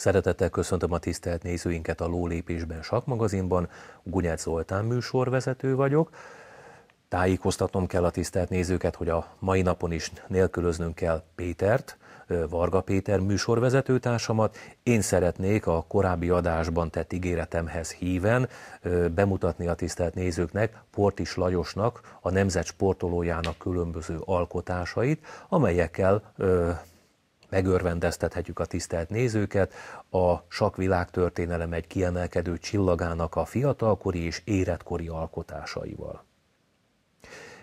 Szeretettel köszöntöm a tisztelt nézőinket a Lólépésben Sakmagazinban. Gunyát Zoltán műsorvezető vagyok. Tájékoztatnom kell a tisztelt nézőket, hogy a mai napon is nélkülöznünk kell Pétert, Varga Péter műsorvezetőtársamat. Én szeretnék a korábbi adásban tett ígéretemhez híven bemutatni a tisztelt nézőknek Portis Lajosnak, a nemzet sportolójának különböző alkotásait, amelyekkel megörvendeztethetjük a tisztelt nézőket, a sakvilágtörténelem egy kiemelkedő csillagának a fiatalkori és érettkori alkotásaival.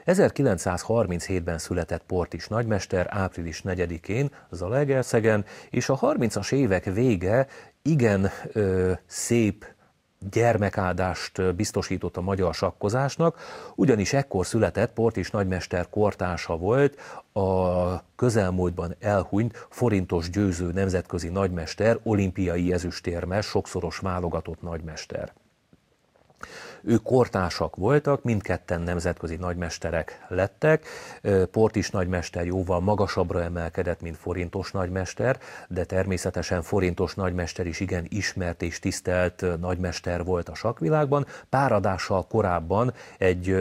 1937-ben született Portis nagymester április 4-én Zalaegerszegen, és a 30-as évek vége igen ö, szép gyermekáldást biztosított a magyar sakkozásnak, ugyanis ekkor született port és nagymester kortársa volt a közelmúltban elhunyt forintos győző nemzetközi nagymester, olimpiai ezüstérmes, sokszoros válogatott nagymester. Ők kortársak voltak, mindketten nemzetközi nagymesterek lettek. Portis nagymester jóval magasabbra emelkedett, mint Forintos nagymester, de természetesen Forintos nagymester is igen ismert és tisztelt nagymester volt a sakvilágban. Páradással korábban egy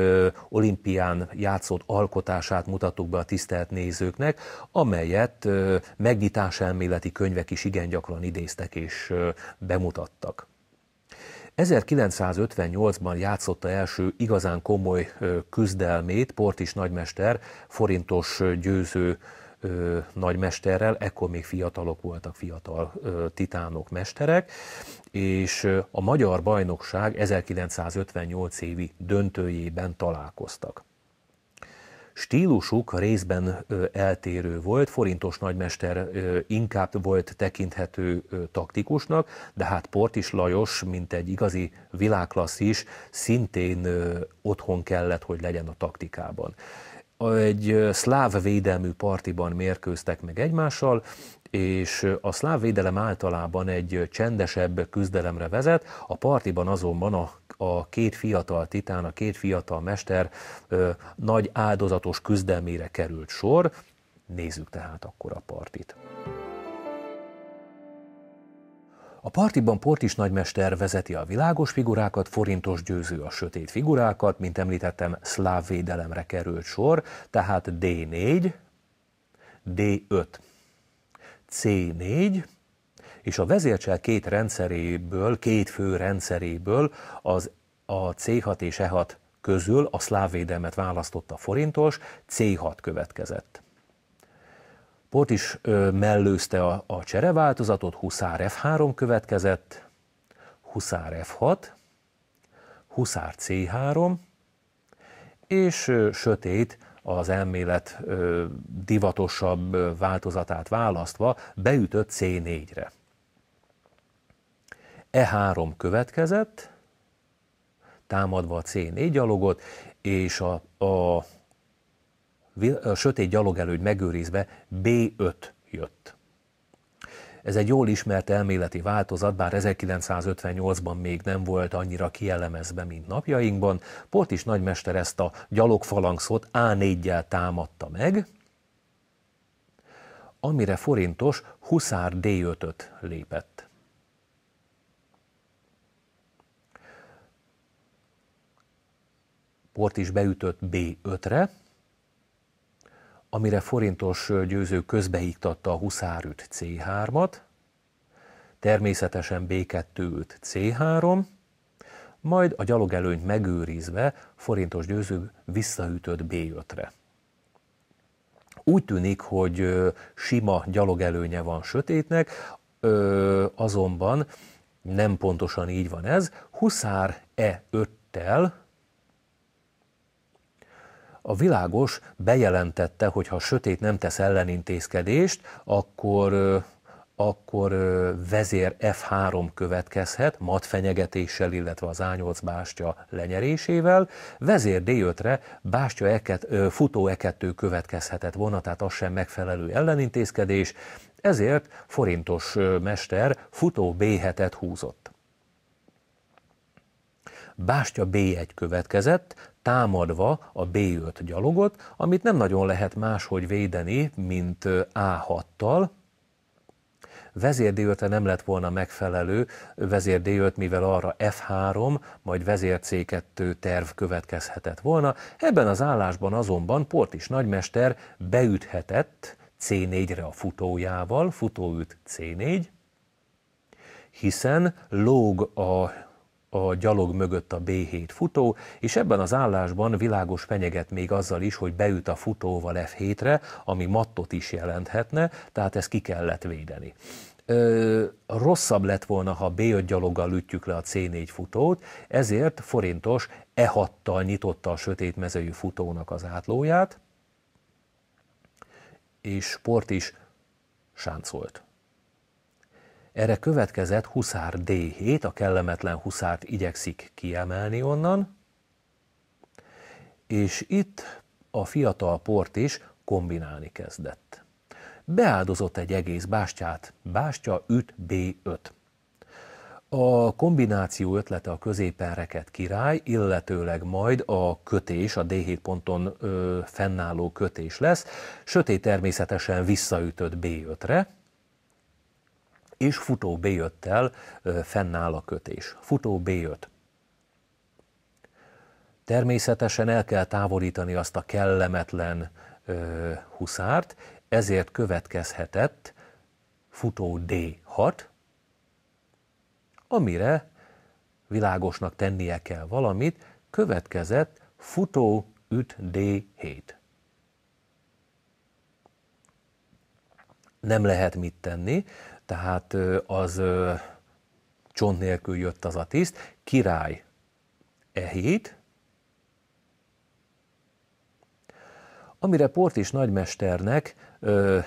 olimpián játszott alkotását mutattuk be a tisztelt nézőknek, amelyet megnyitás elméleti könyvek is igen gyakran idéztek és bemutattak. 1958-ban játszotta első igazán komoly küzdelmét Portis nagymester forintos győző ö, nagymesterrel, ekkor még fiatalok voltak, fiatal ö, titánok, mesterek, és a magyar bajnokság 1958 évi döntőjében találkoztak. Stílusuk részben eltérő volt, forintos nagymester inkább volt tekinthető taktikusnak, de hát Portis Lajos, mint egy igazi világklasszis, szintén otthon kellett, hogy legyen a taktikában egy szláv védelmű partiban mérkőztek meg egymással, és a szláv védelem általában egy csendesebb küzdelemre vezet, a partiban azonban a a két fiatal titán, a két fiatal mester ö, nagy áldozatos küzdelmére került sor. Nézzük tehát akkor a partit. A partiban Portis nagymester vezeti a világos figurákat, forintos győző a sötét figurákat, mint említettem, szláv védelemre került sor, tehát D4, D5. C4, és a vezércsel két rendszeréből, két fő rendszeréből az a C6 és E6 közül a szlávvédelmet választotta forintos, C6 következett. Port is ö, mellőzte a, a csereváltozatot, Huszár F3 következett, Huszár F6, Huszár C3, és ö, sötét az elmélet divatosabb változatát választva beütött C4-re. E3 következett, támadva a C4 gyalogot, és a, a, a sötét gyalog előtt megőrizve B5 jött. Ez egy jól ismert elméleti változat, bár 1958-ban még nem volt annyira kielemezve, mint napjainkban. Portis nagymester ezt a gyalogfalangszot A4-jel támadta meg, amire forintos Huszár D5-öt lépett. Port is beütött B5-re, amire forintos győző közbeiktatta a huszárüt C3-at, természetesen B2 C3, majd a gyalogelőnyt megőrizve forintos győző visszaütött B5-re. Úgy tűnik, hogy sima gyalogelőnye van sötétnek, azonban nem pontosan így van ez. Huszár E5-tel a világos bejelentette, hogy ha sötét nem tesz ellenintézkedést, akkor akkor vezér F3 következhet, mat fenyegetéssel, illetve az A8 bástya lenyerésével, vezér D5-re bástya eket, futó E2 következhetett volna, tehát az sem megfelelő ellenintézkedés, ezért forintos mester futó B7-et húzott. Bástya B1 következett, támadva a B5 gyalogot, amit nem nagyon lehet máshogy védeni, mint A6-tal, vezérdíjöltre nem lett volna megfelelő vezérdíjölt, mivel arra F3, majd vezér C2 terv következhetett volna. Ebben az állásban azonban Portis nagymester beüthetett C4-re a futójával, futóüt C4, hiszen lóg a a gyalog mögött a B7 futó, és ebben az állásban világos fenyeget még azzal is, hogy beüt a futóval F7-re, ami mattot is jelenthetne, tehát ezt ki kellett védeni. Ö, rosszabb lett volna, ha B5 gyaloggal ütjük le a C4 futót, ezért forintos E6-tal nyitotta a sötét mezőjű futónak az átlóját, és sport is sáncolt. Erre következett Huszár D7, a kellemetlen Huszárt igyekszik kiemelni onnan, és itt a fiatal port is kombinálni kezdett. Beáldozott egy egész bástyát, bástya üt B5. A kombináció ötlete a középen rekedt király, illetőleg majd a kötés, a D7 ponton ö, fennálló kötés lesz, sötét természetesen visszaütött B5-re, és futó b el fennáll a kötés. Futó B5. Természetesen el kell távolítani azt a kellemetlen ö, huszárt, ezért következhetett futó D6, amire világosnak tennie kell valamit, következett futó üt D7. Nem lehet mit tenni, tehát az csont nélkül jött az a tiszt, király E7, amire is nagymesternek ö,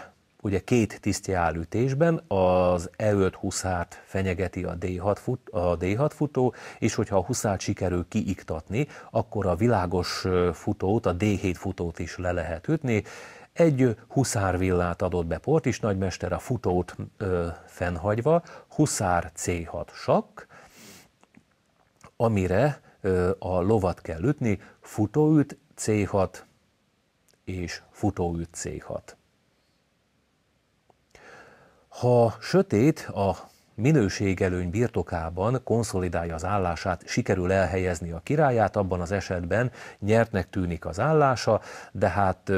ugye két tisztje áll ütésben, az E5 huszárt fenyegeti a D6, fut, a D6 futó, és hogyha a huszárt sikerül kiiktatni, akkor a világos futót, a D7 futót is le lehet ütni, egy huszárvillát adott be Portis nagymester, a futót ö, fennhagyva, huszár C6 sakk, amire ö, a lovat kell ütni, futóüt C6 és futóüt C6. Ha sötét a minőségelőny birtokában konszolidálja az állását, sikerül elhelyezni a királyát, abban az esetben nyertnek tűnik az állása, de hát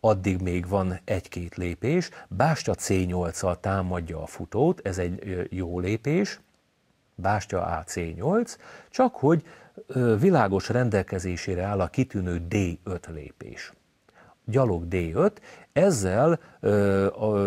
addig még van egy-két lépés. Bástya C8-al támadja a futót, ez egy jó lépés, Bástya AC8, csak hogy világos rendelkezésére áll a kitűnő D5 lépés. Gyalog D5, ezzel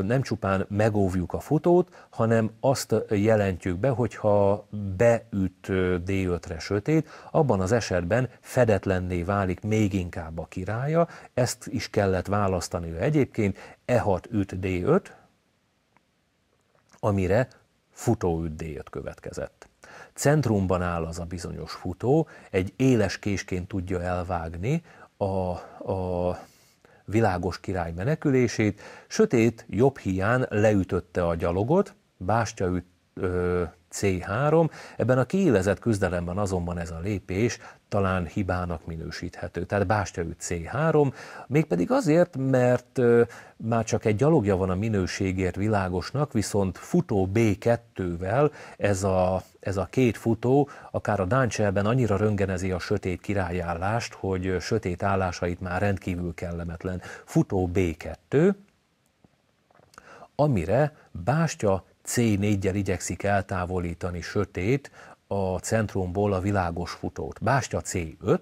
nem csupán megóvjuk a futót, hanem azt jelentjük be, hogyha beüt D5-re sötét, abban az esetben fedetlenné válik még inkább a királya, ezt is kellett választani ő egyébként, E6 üt D5, amire futó üt D5 következett. Centrumban áll az a bizonyos futó, egy éles késként tudja elvágni a, a világos király menekülését, sötét jobb hián leütötte a gyalogot, bástya üt, ö, C3. Ebben a kiélezett küzdelemben azonban ez a lépés talán hibának minősíthető. Tehát Bástyaüt C3, mégpedig azért, mert már csak egy gyalogja van a minőségért világosnak, viszont futó B2-vel ez a, ez a két futó akár a Dáncselben annyira röngenezi a sötét királyállást, hogy sötét állásait már rendkívül kellemetlen. Futó B2, amire Bástya C4-gyel igyekszik eltávolítani sötét a centrumból a világos futót. Bástya C5,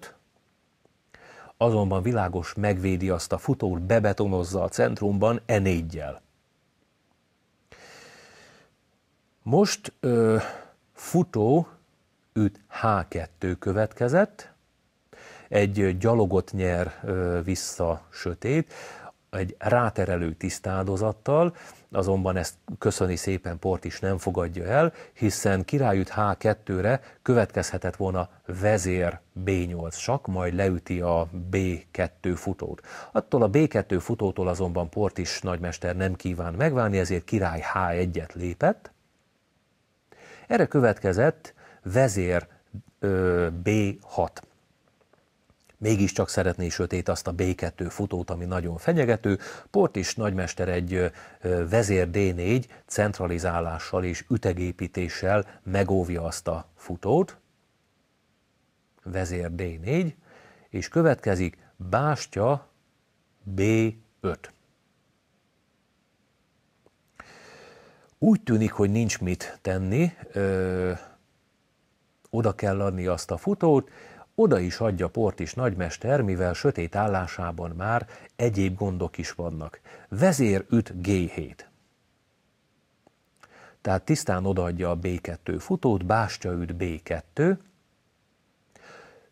azonban világos megvédi azt a futót, bebetonozza a centrumban E4-gyel. Most ö, futó üt H2 következett, egy gyalogot nyer ö, vissza sötét, egy ráterelő tisztáldozattal, azonban ezt köszöni szépen Port is nem fogadja el, hiszen királyüt H2-re következhetett volna vezér B8 sak, majd leüti a B2 futót. Attól a B2 futótól azonban Port is nagymester nem kíván megválni, ezért király H1-et lépett. Erre következett vezér ö, B6 mégiscsak szeretné sötét azt a B2 futót, ami nagyon fenyegető. Portis nagymester egy vezér D4 centralizálással és ütegépítéssel megóvja azt a futót. Vezér D4, és következik bástya B5. Úgy tűnik, hogy nincs mit tenni, ö, oda kell adni azt a futót, oda is adja port is nagymester, mivel sötét állásában már egyéb gondok is vannak. Vezér üt G7. Tehát tisztán odaadja a B2 futót, bástya üt B2,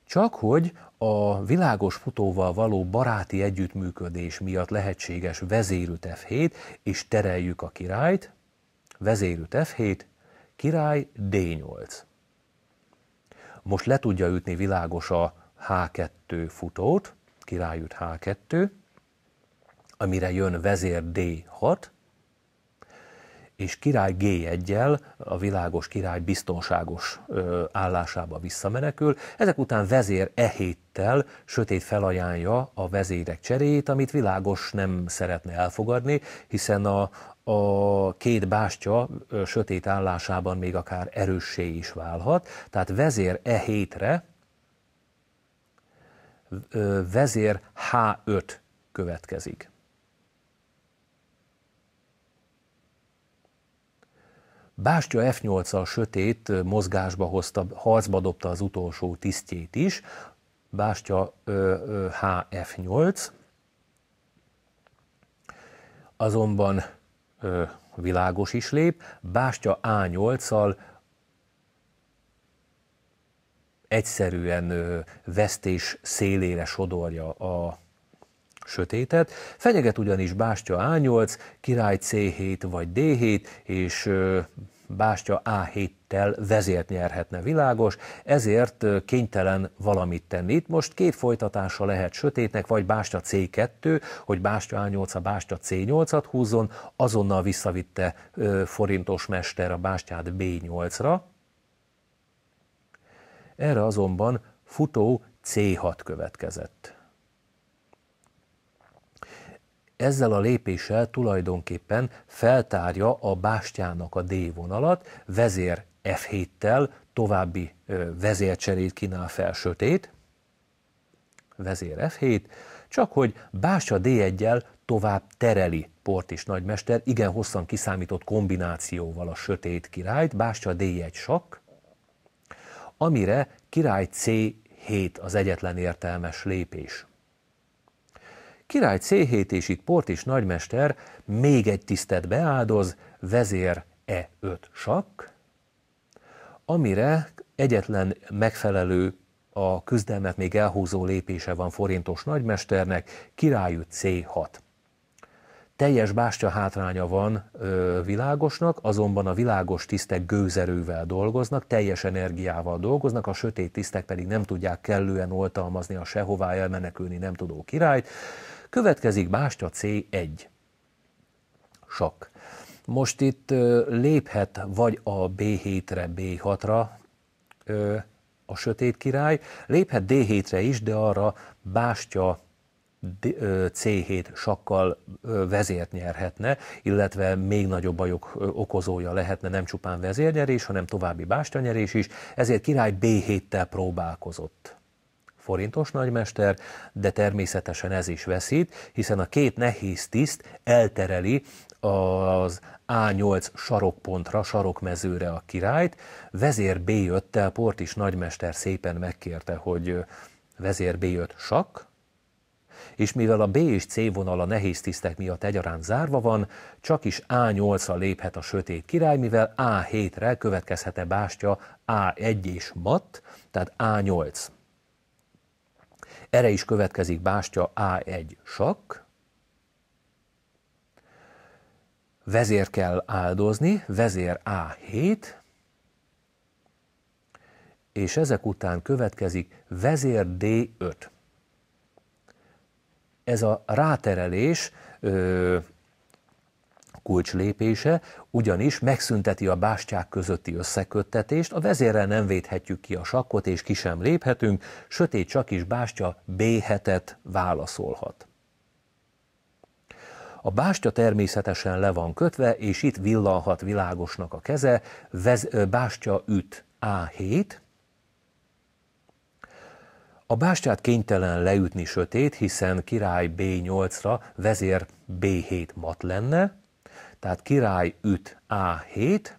csak hogy a világos futóval való baráti együttműködés miatt lehetséges vezérüt F7, és tereljük a királyt, vezérüt F7, király D8 most le tudja ütni világos a H2 futót, királyüt H2, amire jön vezér D6, és király G1-jel a világos király biztonságos ö, állásába visszamenekül, ezek után vezér E7-tel sötét felajánlja a vezérek cseréjét, amit világos nem szeretne elfogadni, hiszen a, a két bástya sötét állásában még akár erőssé is válhat. Tehát vezér E7-re, vezér H5 következik. Bástya f 8 a sötét mozgásba hozta, harcba dobta az utolsó tisztjét is, Bástya HF8, azonban világos is lép, Bástya A8-szal egyszerűen vesztés szélére sodorja a sötétet. Fenyeget ugyanis Bástya A8, Király C7 vagy D7, és Bástya A7-tel vezért nyerhetne világos, ezért kénytelen valamit tenni. Itt most két folytatása lehet sötétnek, vagy Bástya C2, hogy Bástya A8, a Bástya C8-at húzzon, azonnal visszavitte forintos mester a Bástyát B8-ra. Erre azonban futó C6 következett. ezzel a lépéssel tulajdonképpen feltárja a bástyának a D vonalat, vezér F7-tel további vezércserét kínál fel sötét, vezér F7, csak hogy bástya D1-jel tovább tereli Portis nagymester igen hosszan kiszámított kombinációval a sötét királyt, bástya D1 sakk, amire király C7 az egyetlen értelmes lépés. Király c és itt port és nagymester még egy tisztet beáldoz, vezér E5 sakk, amire egyetlen megfelelő a küzdelmet még elhúzó lépése van forintos nagymesternek, királyú C6. Teljes bástya hátránya van ö, világosnak, azonban a világos tisztek gőzerővel dolgoznak, teljes energiával dolgoznak, a sötét tisztek pedig nem tudják kellően oltalmazni a sehová elmenekülni nem tudó királyt. Következik Bástya C1. Sok. Most itt léphet vagy a B7-re, B6-ra a sötét király, léphet D7-re is, de arra Bástya C7 sakkal vezért nyerhetne, illetve még nagyobb bajok okozója lehetne nem csupán vezérnyerés, hanem további bástanyerés is, ezért király B7-tel próbálkozott forintos nagymester, de természetesen ez is veszít, hiszen a két nehéz tiszt eltereli az A8 sarokpontra, sarokmezőre a királyt. Vezér B5-tel Portis nagymester szépen megkérte, hogy vezér B5 sak. és mivel a B és C vonal a nehéz tisztek miatt egyaránt zárva van, csak is A8-ra léphet a sötét király, mivel A7-re következhet-e bástya A1 és mat, tehát A8. Erre is következik bástya A1 sakk, vezér kell áldozni, vezér A7, és ezek után következik vezér D5. Ez a ráterelés kulcslépése, ugyanis megszünteti a bástyák közötti összeköttetést, a vezérrel nem védhetjük ki a sakkot, és ki sem léphetünk, sötét csak is bástya B7-et válaszolhat. A bástya természetesen le van kötve, és itt villanhat világosnak a keze, vez, bástya üt A7, a bástyát kénytelen leütni sötét, hiszen király B8-ra vezér B7 mat lenne, tehát király üt A7,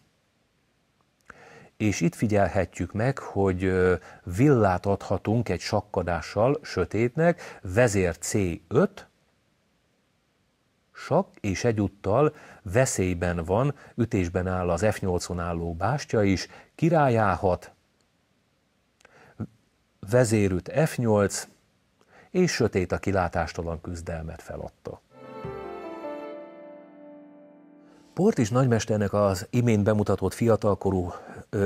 és itt figyelhetjük meg, hogy villát adhatunk egy sakkadással sötétnek, vezér C5, sak, és egyúttal veszélyben van, ütésben áll az F8-on álló bástya is, király A6, vezérüt F8, és sötét a kilátástalan küzdelmet feladtak. Portis nagymesternek az imént bemutatott fiatalkorú,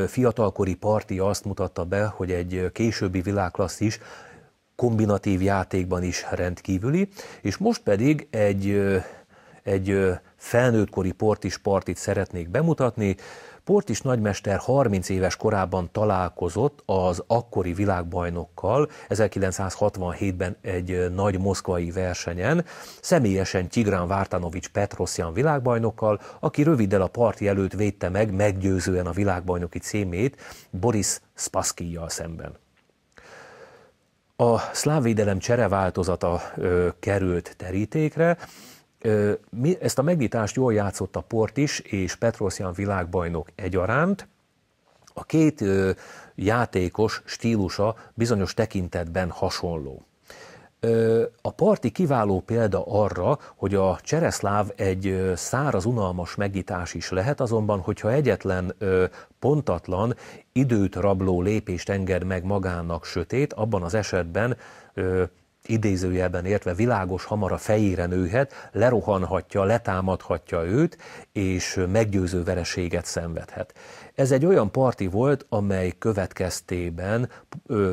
fiatalkori parti azt mutatta be, hogy egy későbbi világklasszis kombinatív játékban is rendkívüli, és most pedig egy, egy felnőttkori portis partit szeretnék bemutatni, Portis nagymester 30 éves korában találkozott az akkori világbajnokkal 1967-ben egy nagy moszkvai versenyen, személyesen Tigrán Vártanovics Petrosyan világbajnokkal, aki röviddel a parti előtt védte meg meggyőzően a világbajnoki címét Boris Spaskijjal szemben. A szlávvédelem csereváltozata ö, került terítékre, ezt a megnyitást jól játszott a Port is, és Petrosyan világbajnok egyaránt. A két játékos stílusa bizonyos tekintetben hasonló. A parti kiváló példa arra, hogy a csereszláv egy száraz, unalmas megnyitás is lehet, azonban, hogyha egyetlen pontatlan, időt rabló lépést enged meg magának sötét, abban az esetben idézőjelben értve világos hamar a fejére nőhet, lerohanhatja, letámadhatja őt, és meggyőző vereséget szenvedhet. Ez egy olyan parti volt, amely következtében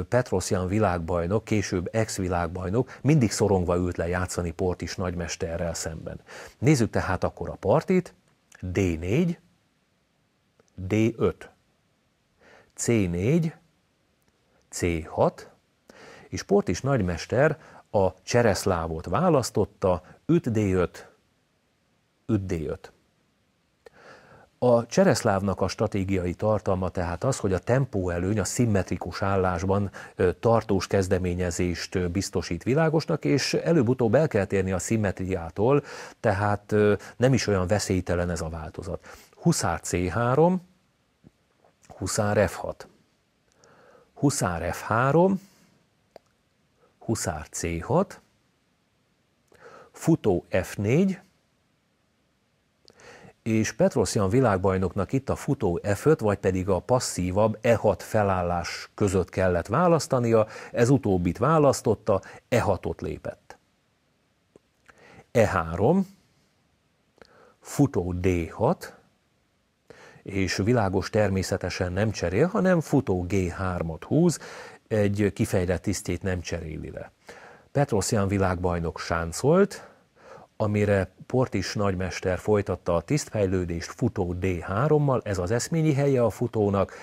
Petrosyan világbajnok, később ex-világbajnok mindig szorongva ült le játszani Portis nagymesterrel szemben. Nézzük tehát akkor a partit. D4, D5, C4, C6, és Portis nagymester a csereszlávot választotta 5D5, 5D5. A csereszlávnak a stratégiai tartalma tehát az, hogy a előny, a szimmetrikus állásban tartós kezdeményezést biztosít világosnak, és előbb-utóbb el kell térni a szimmetriától, tehát nem is olyan veszélytelen ez a változat. Huszár C3, Huszár F6, Huszár F3, huszár C6, futó F4, és Petrosyan világbajnoknak itt a futó F5, vagy pedig a passzívabb E6 felállás között kellett választania, ez utóbbit választotta, E6-ot lépett. E3, futó D6, és világos természetesen nem cserél, hanem futó G3-ot húz, egy kifejlett tisztét nem cseréli le. Petrosyan világbajnok sáncolt, amire Portis nagymester folytatta a tisztfejlődést futó D3-mal, ez az eszményi helye a futónak,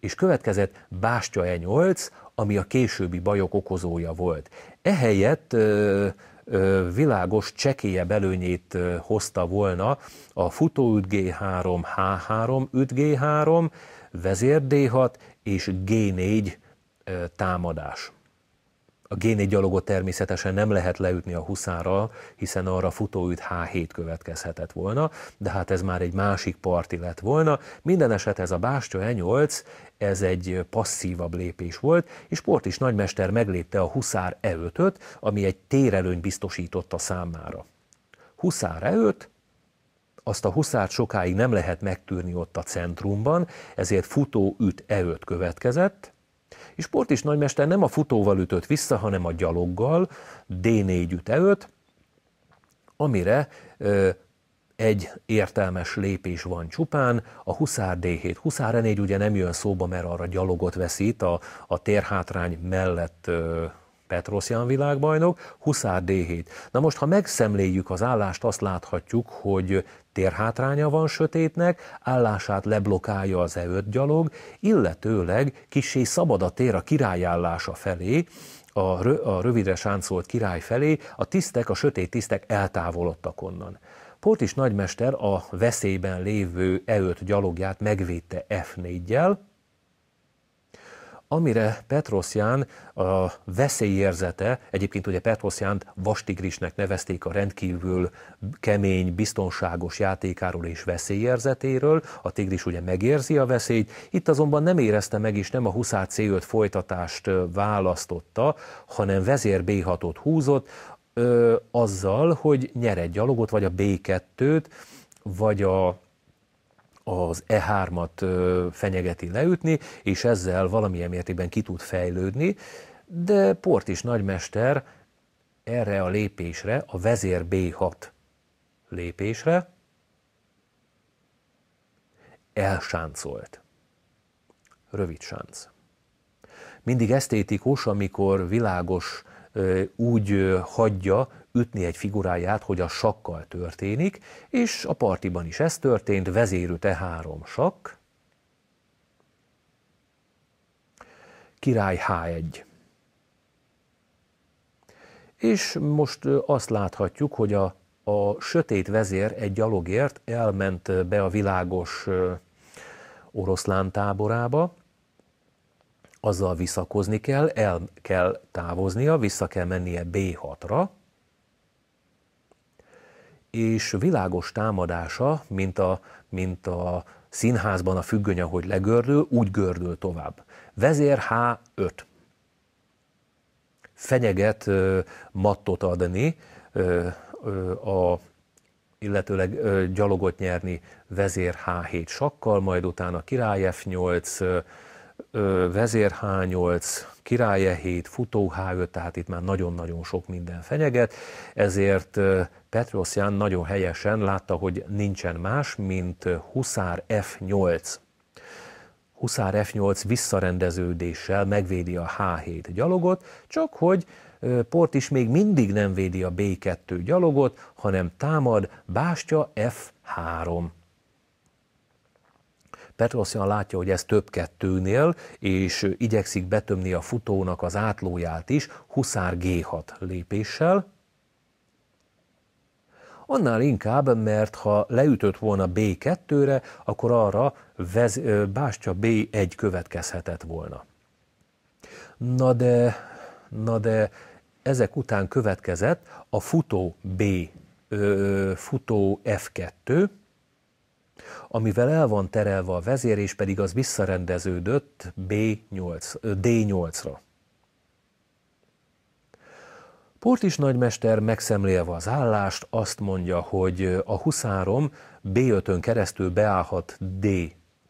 és következett Bástya E8, ami a későbbi bajok okozója volt. Ehelyett ö, ö, világos csekélye belőnyét ö, hozta volna a futó üt G3, H3, üt G3, vezér D6 és G4 támadás. A g gyalogot természetesen nem lehet leütni a huszárral, hiszen arra futóüt H7 következhetett volna, de hát ez már egy másik parti lett volna. Minden eset ez a Bástya E8, ez egy passzívabb lépés volt, és Portis is nagymester meglépte a huszár e ami egy térelőny biztosította számára. Huszár E5, azt a huszárt sokáig nem lehet megtűrni ott a centrumban, ezért futó üt E5 következett, és Portis nagymester nem a futóval ütött vissza, hanem a gyaloggal, D4 üte amire ö, egy értelmes lépés van csupán, a Huszár D7. Huszár E4 ugye nem jön szóba, mert arra gyalogot veszít a, a térhátrány mellett ö, Petroszian világbajnok, Huszár D7. Na most, ha megszemléljük az állást, azt láthatjuk, hogy Térhátránya van sötétnek, állását leblokálja az e gyalog, illetőleg kisé szabad a tér a királyállása felé, a, rö, a rövidre sáncolt király felé, a tisztek, a sötét tisztek eltávolodtak onnan. Portis nagymester a veszélyben lévő E5 gyalogját megvédte F4-jel, amire Petroszján a veszélyérzete, egyébként ugye Petrosjánt vastigrisnek nevezték a rendkívül kemény, biztonságos játékáról és veszélyérzetéről, a tigris ugye megérzi a veszélyt, itt azonban nem érezte meg is, nem a 20 C5 folytatást választotta, hanem vezér B6-ot húzott, ö, azzal, hogy nyer egy gyalogot, vagy a B2-t, vagy a az E3-at fenyegeti leütni, és ezzel valamilyen mértékben ki tud fejlődni, de Port is nagymester erre a lépésre, a vezér B6 lépésre elsáncolt. Rövid sánc. Mindig esztétikus, amikor világos úgy hagyja, ütni egy figuráját, hogy a sakkal történik, és a partiban is ez történt, te három sakk, király H1. És most azt láthatjuk, hogy a, a sötét vezér egy gyalogért elment be a világos oroszlán táborába, azzal visszakozni kell, el kell távoznia, vissza kell mennie B6-ra, és világos támadása, mint a, mint a színházban a függöny, ahogy legördül, úgy gördül tovább. Vezér H5. Fenyeget ö, mattot adni, ö, ö, a, illetőleg ö, gyalogot nyerni vezér H7 sakkal, majd utána király F8, ö, ö, vezér H8, király E7, futó H5, tehát itt már nagyon-nagyon sok minden fenyeget, ezért ö, Petrosyan nagyon helyesen látta, hogy nincsen más, mint Huszár F8. Huszár F8 visszarendeződéssel megvédi a H7 gyalogot, csak hogy Port is még mindig nem védi a B2 gyalogot, hanem támad bástya F3. Petrosyan látja, hogy ez több kettőnél, és igyekszik betömni a futónak az átlóját is Huszár G6 lépéssel, Annál inkább, mert ha leütött volna B2-re, akkor arra vez, Bástya B1 következhetett volna. Na de, na de ezek után következett a futó B, ö, futó F2, amivel el van terelve a vezér, és pedig az visszarendeződött B8, D8-ra. Portis nagymester megszemlélve az állást azt mondja, hogy a huszárom B5-ön keresztül beállhat D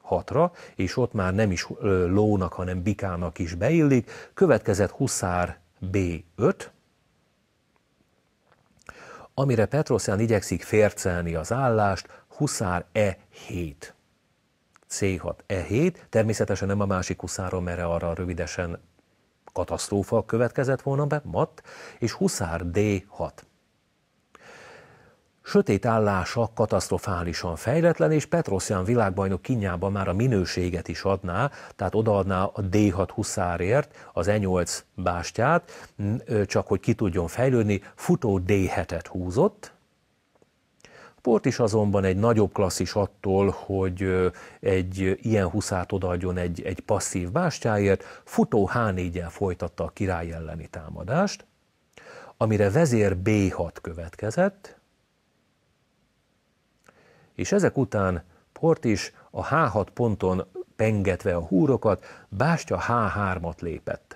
6-ra, és ott már nem is lónak, hanem bikának is beillik. Következett huszár B5, amire Petrosyan igyekszik fércelni az állást, huszár E7. C6, E7, természetesen nem a másik huszáron, mert arra rövidesen katasztrófa következett volna be, mat, és Huszár D6. Sötét állása katasztrofálisan fejletlen, és Petroszian világbajnok kinyában már a minőséget is adná, tehát odaadná a D6 huszárért az E8 bástyát, csak hogy ki tudjon fejlődni, futó D7-et húzott, Sport is azonban egy nagyobb klasszis attól, hogy egy ilyen huszát odaadjon egy, egy passzív bástyáért, futó h 4 folytatta a király elleni támadást, amire vezér B6 következett, és ezek után Port is a H6 ponton pengetve a húrokat, bástya H3-at lépett.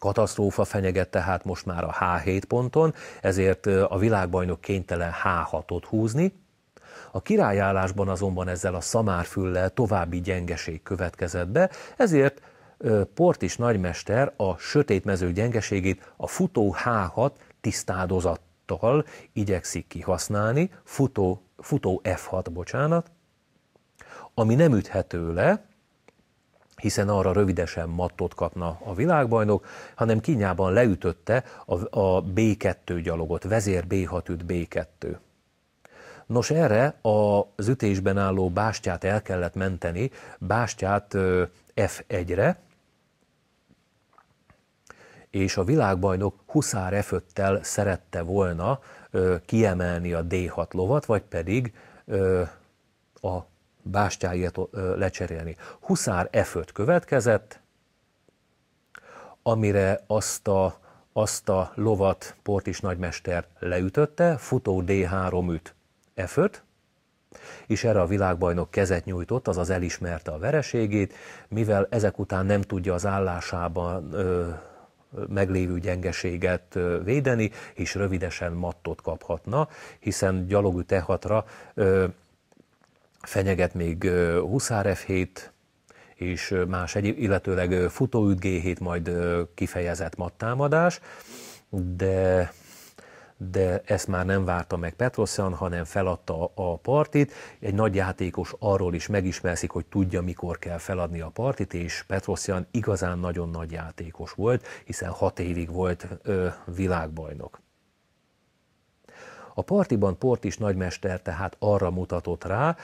Katasztrófa fenyeget tehát most már a H7 ponton, ezért a világbajnok kénytelen H6-ot húzni, a királyállásban azonban ezzel a szamárfüllel további gyengeség következett be, ezért Portis nagymester a sötét mező gyengeségét a futó H6 tisztádozattal igyekszik kihasználni, futó, futó F6, bocsánat, ami nem üthető le, hiszen arra rövidesen mattot kapna a világbajnok, hanem kinyában leütötte a, a B2 gyalogot, vezér B6 üt B2. Nos, erre az ütésben álló bástyát el kellett menteni, bástyát F1-re, és a világbajnok huszár f szerette volna kiemelni a D6 lovat, vagy pedig a bástyáját lecserélni. Huszár e föld következett, amire azt a, azt a lovat portis nagymester leütötte, futó D3 üt e föld, és erre a világbajnok kezet nyújtott, azaz elismerte a vereségét, mivel ezek után nem tudja az állásában ö, meglévő gyengeséget védeni, és rövidesen mattot kaphatna, hiszen gyalogű tehatra fenyeget még Huszár F7, és más egyéb, illetőleg futóüt G7, majd kifejezett mattámadás, de de ezt már nem várta meg Petrosyan, hanem feladta a partit. Egy nagy játékos arról is megismerszik, hogy tudja, mikor kell feladni a partit, és Petrosyan igazán nagyon nagy játékos volt, hiszen hat évig volt ö, világbajnok. A partiban Portis nagymester tehát arra mutatott rá,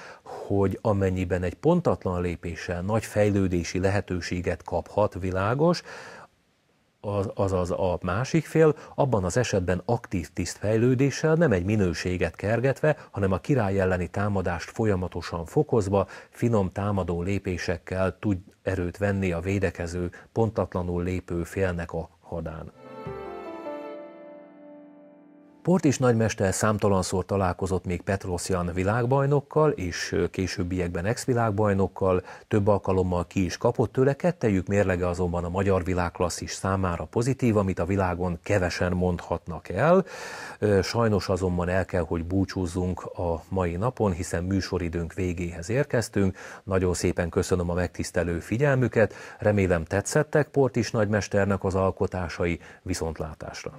hogy amennyiben egy pontatlan lépéssel nagy fejlődési lehetőséget kaphat, világos, azaz a másik fél, abban az esetben aktív fejlődéssel, nem egy minőséget kergetve, hanem a király elleni támadást folyamatosan fokozva, finom támadó lépésekkel tud erőt venni a védekező, pontatlanul lépő félnek a hadán. Portis nagymester számtalanszor találkozott még Petrosyan világbajnokkal és későbbiekben ex-világbajnokkal, több alkalommal ki is kapott tőle, kettejük mérlege azonban a magyar világklasszis számára pozitív, amit a világon kevesen mondhatnak el. Sajnos azonban el kell, hogy búcsúzzunk a mai napon, hiszen műsoridőnk végéhez érkeztünk. Nagyon szépen köszönöm a megtisztelő figyelmüket, remélem tetszettek Portis nagymesternek az alkotásai, viszontlátásra!